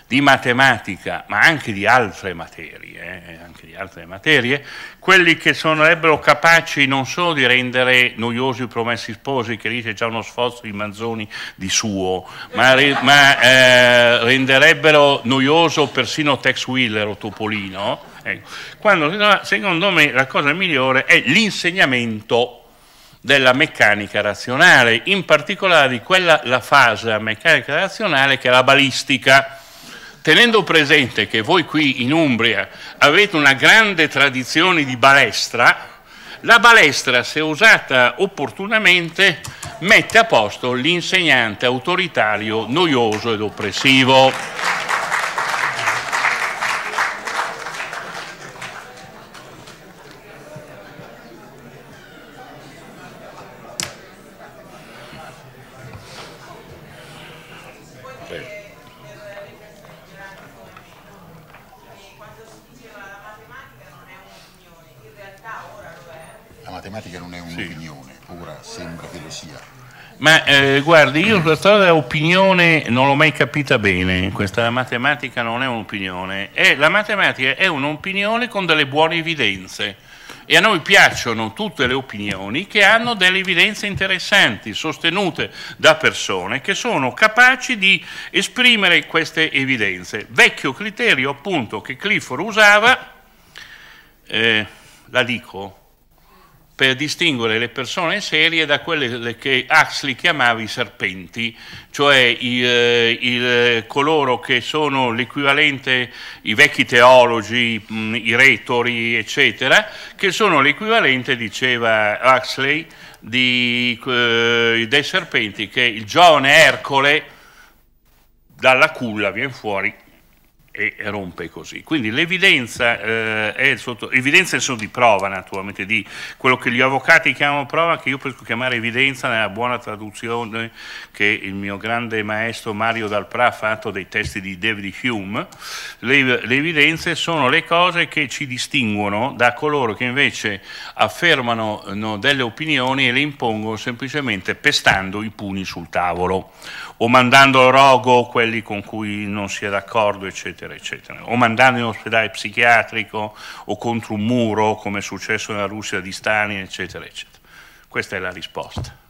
di matematica, ma anche di altre materie, eh, anche di altre materie quelli che sarebbero capaci non solo di rendere noiosi i promessi sposi, che lì c'è già uno sforzo di Manzoni di suo, ma, re, ma eh, renderebbero noioso persino Tex Wheeler o Topolino, ecco. quando secondo me la cosa migliore è l'insegnamento della meccanica razionale, in particolare di quella la fase della meccanica razionale che è la balistica tenendo presente che voi qui in Umbria avete una grande tradizione di balestra, la balestra, se usata opportunamente, mette a posto l'insegnante autoritario, noioso ed oppressivo. Ma eh, guardi, io questa storia dell'opinione non l'ho mai capita bene, questa matematica non è un'opinione, è, la matematica è un'opinione con delle buone evidenze e a noi piacciono tutte le opinioni che hanno delle evidenze interessanti, sostenute da persone che sono capaci di esprimere queste evidenze. Vecchio criterio appunto che Clifford usava, eh, la dico, per distinguere le persone serie da quelle che Huxley chiamava i serpenti, cioè eh, il, il, eh, coloro che sono l'equivalente, i vecchi teologi, mm, i retori, eccetera, che sono l'equivalente, diceva Huxley, di, eh, dei serpenti che il giovane Ercole dalla culla viene fuori e rompe così. Quindi l'evidenza eh, è sotto, evidenze sono di prova naturalmente, di quello che gli avvocati chiamano prova, che io preferisco chiamare evidenza nella buona traduzione che il mio grande maestro Mario Dalprà ha fatto dei testi di David Hume. Le, le evidenze sono le cose che ci distinguono da coloro che invece affermano no, delle opinioni e le impongono semplicemente pestando i pugni sul tavolo o mandando al rogo quelli con cui non si è d'accordo, eccetera eccetera, eccetera, o mandando in ospedale psichiatrico o contro un muro, come è successo nella Russia di Stalin, eccetera, eccetera. Questa è la risposta.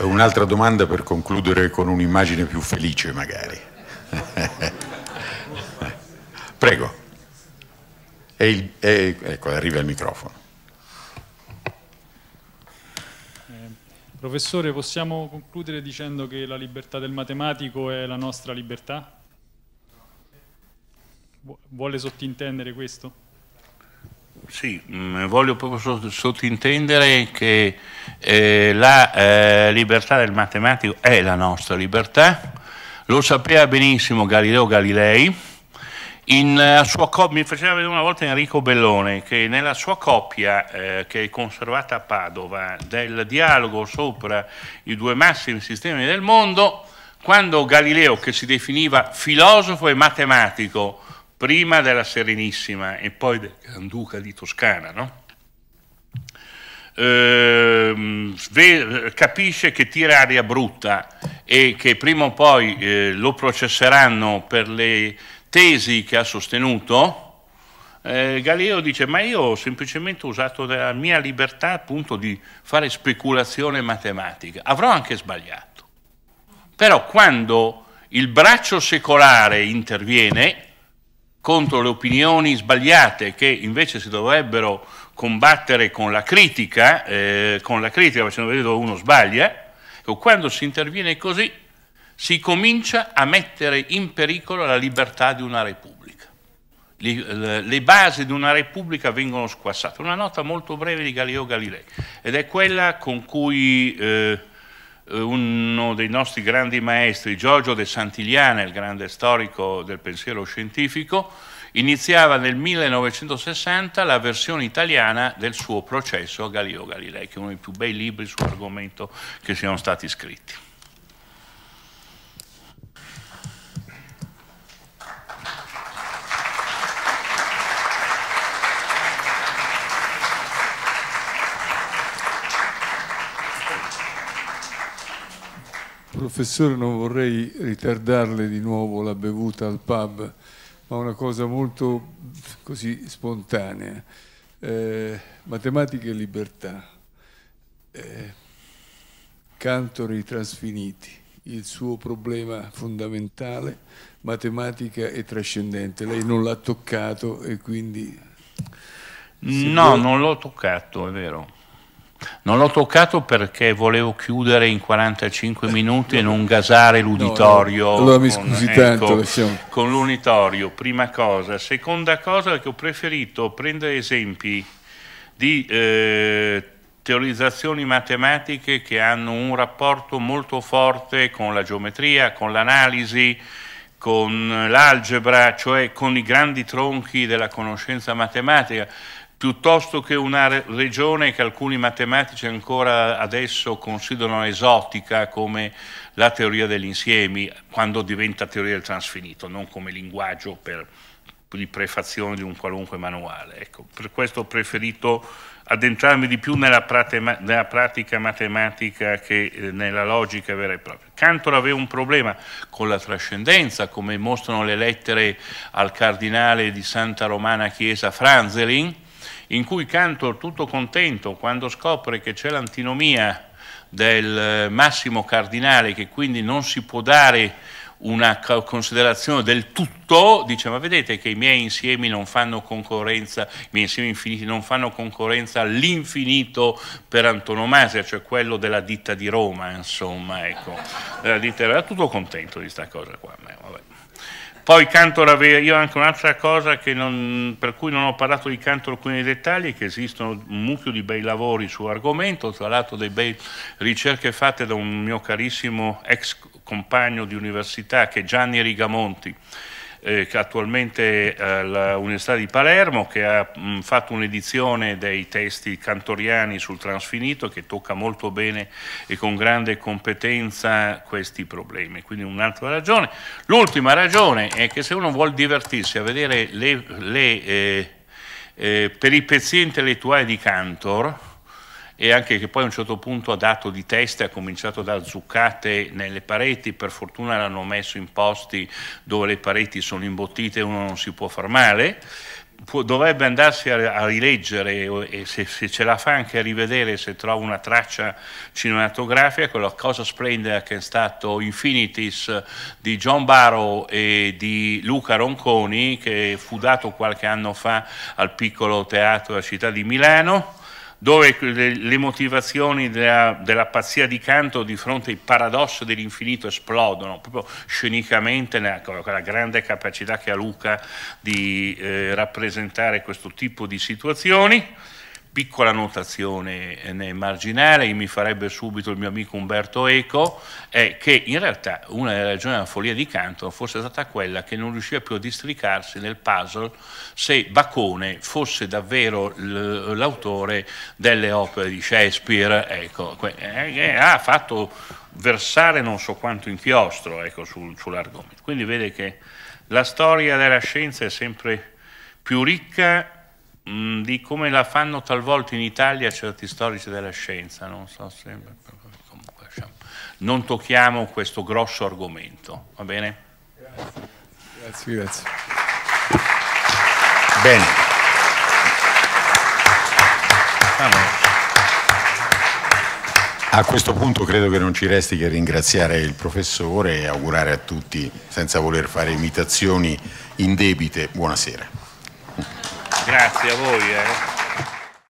Un'altra domanda per concludere con un'immagine più felice magari. Prego. E il, e, ecco, arriva il microfono. Professore, possiamo concludere dicendo che la libertà del matematico è la nostra libertà? Vuole sottintendere questo? Sì, mm, voglio proprio sottintendere che eh, la eh, libertà del matematico è la nostra libertà, lo sapeva benissimo Galileo Galilei, in, uh, mi faceva vedere una volta Enrico Bellone che nella sua coppia eh, che è conservata a Padova del dialogo sopra i due massimi sistemi del mondo, quando Galileo, che si definiva filosofo e matematico prima della Serenissima e poi del Granduca di Toscana, no? eh, capisce che tira aria brutta e che prima o poi eh, lo processeranno per le tesi che ha sostenuto, eh, Galileo dice ma io ho semplicemente usato la mia libertà appunto di fare speculazione matematica, avrò anche sbagliato, però quando il braccio secolare interviene contro le opinioni sbagliate che invece si dovrebbero combattere con la critica, eh, con la critica facendo vedere dove uno sbaglia, ecco, quando si interviene così si comincia a mettere in pericolo la libertà di una repubblica. Le, le basi di una repubblica vengono squassate. Una nota molto breve di Galileo Galilei ed è quella con cui eh, eh uno dei nostri grandi maestri, Giorgio De Santigliana, il grande storico del pensiero scientifico, iniziava nel 1960 la versione italiana del suo processo a Galileo Galilei, che è uno dei più bei libri sull'argomento che siano stati scritti. Professore, non vorrei ritardarle di nuovo la bevuta al pub, ma una cosa molto così spontanea. Eh, matematica e libertà. Eh, Cantori trasfiniti, il suo problema fondamentale, matematica e trascendente. Lei non l'ha toccato e quindi... No, può... non l'ho toccato, è vero. Non l'ho toccato perché volevo chiudere in 45 minuti e non gasare l'uditorio no, Allora mi scusi con, tanto, ecco, con l'unitorio, prima cosa. Seconda cosa che ho preferito prendere esempi di eh, teorizzazioni matematiche che hanno un rapporto molto forte con la geometria, con l'analisi, con l'algebra, cioè con i grandi tronchi della conoscenza matematica piuttosto che una regione che alcuni matematici ancora adesso considerano esotica come la teoria degli insiemi, quando diventa teoria del trasfinito, non come linguaggio per di prefazione di un qualunque manuale. Ecco, per questo ho preferito addentrarmi di più nella, pratema, nella pratica matematica che eh, nella logica vera e propria. Cantor aveva un problema con la trascendenza, come mostrano le lettere al cardinale di Santa Romana Chiesa Franzelin, in cui Cantor tutto contento quando scopre che c'è l'antinomia del eh, massimo cardinale che quindi non si può dare una considerazione del tutto, dice ma vedete che i miei insiemi non fanno concorrenza, i miei insiemi infiniti non fanno concorrenza all'infinito per antonomasia, cioè quello della ditta di Roma, insomma, ecco. Della ditta era tutto contento di questa cosa qua. Poi Cantor aveva io anche un'altra cosa non, per cui non ho parlato di Cantor alcuni nei dettagli, che esistono un mucchio di bei lavori su argomento, tra l'altro delle bei ricerche fatte da un mio carissimo ex compagno di università che è Gianni Rigamonti, eh, attualmente eh, all'Università di Palermo che ha mh, fatto un'edizione dei testi cantoriani sul transfinito che tocca molto bene e con grande competenza questi problemi, quindi un'altra ragione. L'ultima ragione è che se uno vuole divertirsi a vedere le, le eh, eh, peripezie intellettuali di Cantor, e anche che poi a un certo punto ha dato di testa ha cominciato a dare zuccate nelle pareti, per fortuna l'hanno messo in posti dove le pareti sono imbottite e uno non si può far male, dovrebbe andarsi a, rileggere e se, se, ce la fa anche a rivedere se trova una traccia cinematografica, quella cosa splendida che è stato Infinities di John Barrow e di Luca Ronconi che fu dato qualche anno fa al piccolo teatro della città di Milano dove le, motivazioni della, della, pazzia di Canto di fronte al paradosso dell'infinito esplodono, proprio scenicamente con la grande capacità che ha Luca di eh, rappresentare questo tipo di situazioni piccola notazione eh, marginale, mi farebbe subito il mio amico Umberto Eco, è che in realtà una delle ragioni della follia di Canton fosse stata quella che non riusciva più a districarsi nel puzzle se Bacone fosse davvero l'autore delle opere di Shakespeare, ecco, eh, eh, ha fatto versare non so quanto inchiostro ecco, sul, sull'argomento. Quindi vede che la storia della scienza è sempre più ricca mh, mm, di come la fanno talvolta in Italia certi storici della scienza, non so se... Comunque, non tocchiamo questo grosso argomento, va bene? Grazie, grazie. grazie. Bene. Vabbè. A questo punto credo che non ci resti che ringraziare il professore e augurare a tutti, senza voler fare imitazioni indebite, buonasera. Grazie a voi. Eh.